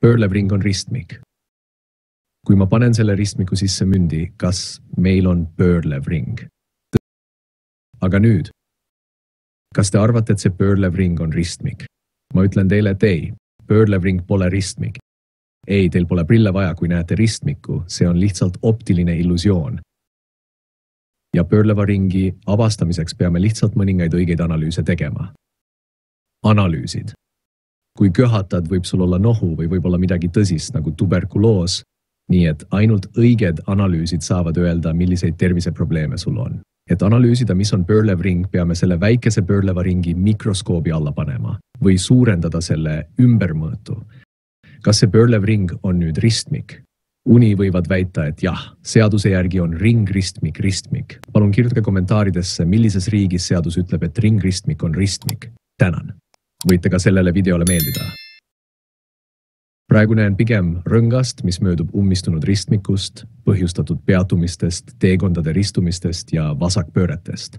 pöörlevring on ristmik. kui ma panen selle ristmiku sisse mündi, kas meil on pöörlev ring? aga nüüd, kas te arvate, et see pöörlev ring on ristmik? ma ütlen teile, et ei, pöörlev ring pole ristmik. ei, teil pole prille vaja, kui näete ristmikku, see on lihtsalt optiline illusioon. ja pöörleva ringi avastamiseks peame lihtsalt mõningaid õigeid analüüse tegema. analüüsid kui köhatad, võib sul olla nohu või võib-olla midagi tõsist nagu tuberkuloos. nii et ainult õiged analüüsid saavad öelda, milliseid terviseprobleeme sul on. et analüüsida, mis on pöörlev ring, peame selle väikese pöörleva ringi mikroskoobi alla panema või suurendada selle ümbermõõtu. kas see pöörlev ring on nüüd ristmik? uni võivad väita, et jah, seaduse järgi on ringristmik ristmik. palun kirjutage kommentaaridesse, millises riigis seadus ütleb, et ringristmik on ristmik. tänan võite ka sellele videole meeldida. praegu näen pigem rõngast, mis möödub ummistunud ristmikust, põhjustatud peatumistest, teekondade ristumistest ja vasakpööretest.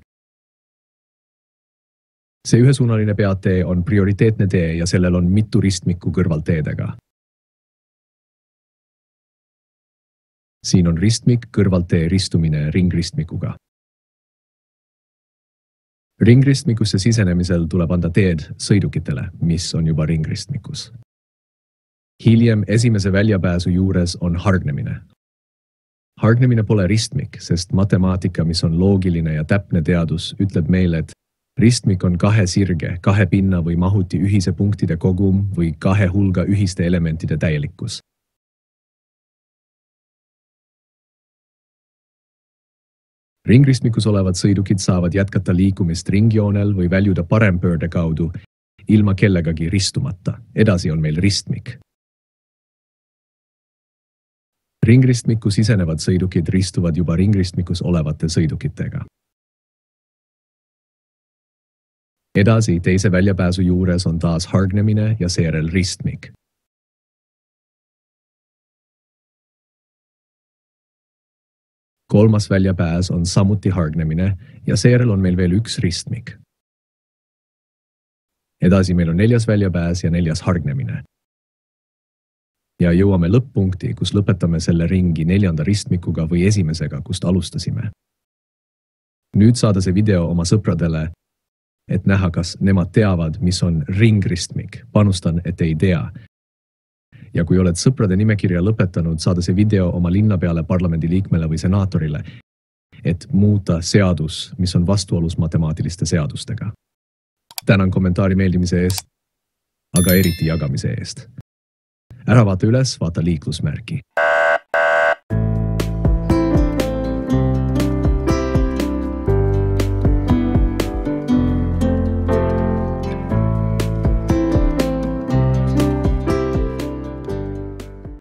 see ühesuunaline peatee on prioriteetne tee ja sellel on mitu ristmikku kõrvalteedega siin on ristmik, kõrvaltee ristumine ringristmikuga ringristmikusse sisenemisel tuleb anda teed sõidukitele, mis on juba ringristmikus. hiljem esimese väljapääsu juures on hargnemine. hargnemine pole ristmik, sest matemaatika, mis on loogiline ja täpne teadus, ütleb meile, et ristmik on kahe sirge, kahe pinna või mahuti ühise punktide kogum või kahe hulga ühiste elementide täielikkus ringristmikus olevad sõidukid saavad jätkata liikumist ringjoonel või väljuda parempöörde kaudu ilma kellegagi ristumata. edasi on meil ristmik. ringristmikku sisenevad sõidukid ristuvad juba ringristmikus olevate sõidukitega. edasi teise väljapääsu juures on taas hargnemine ja seejärel ristmik kolmas väljapääs on samuti hargnemine ja seejärel on meil veel üks ristmik. edasi meil on neljas väljapääs ja neljas hargnemine. ja jõuame lõpp-punkti, kus lõpetame selle ringi neljanda ristmikuga või esimesega, kust alustasime. nüüd saada see video oma sõpradele, et näha, kas nemad teavad, mis on ringristmik. panustan, et ei tea ja kui oled sõprade nimekirja lõpetanud, saada see video oma linnapeale, parlamendiliikmele või senaatorile, et muuta seadus, mis on vastuolus matemaatiliste seadustega. tänan kommentaari meeldimise eest, aga eriti jagamise eest. ära vaata üles, vaata liiklusmärki